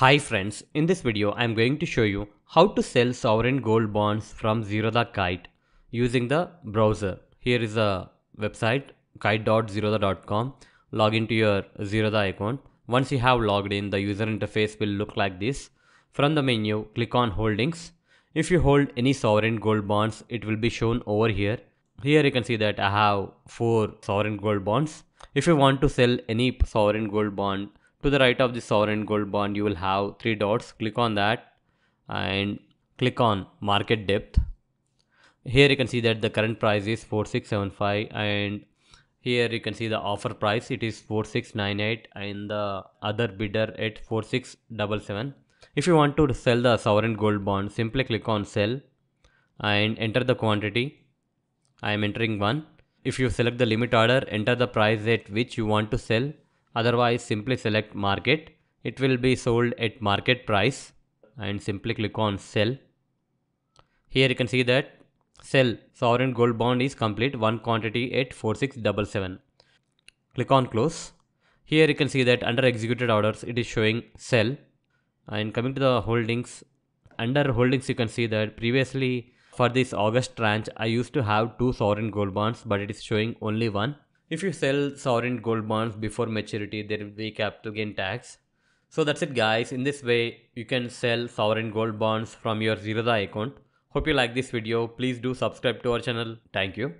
Hi friends, in this video I am going to show you how to sell sovereign gold bonds from Zerodha Kite using the browser. Here is a website kite.zerodha.com. Log into your Zerodha account. Once you have logged in, the user interface will look like this. From the menu, click on holdings. If you hold any sovereign gold bonds, it will be shown over here. Here you can see that I have 4 sovereign gold bonds. If you want to sell any sovereign gold bond, to the right of the sovereign gold bond you will have three dots click on that and click on market depth here you can see that the current price is 4675 and here you can see the offer price it is 4698 and the other bidder at 4677 if you want to sell the sovereign gold bond simply click on sell and enter the quantity i am entering one if you select the limit order enter the price at which you want to sell Otherwise, simply select market. It will be sold at market price and simply click on sell. Here you can see that sell sovereign gold bond is complete one quantity at 4677. Click on close. Here you can see that under executed orders it is showing sell. And coming to the holdings, under holdings you can see that previously for this August tranche I used to have two sovereign gold bonds but it is showing only one. If you sell sovereign gold bonds before maturity, there will be capital gain tax. So that's it guys. In this way, you can sell sovereign gold bonds from your Zerodha account. Hope you like this video. Please do subscribe to our channel. Thank you.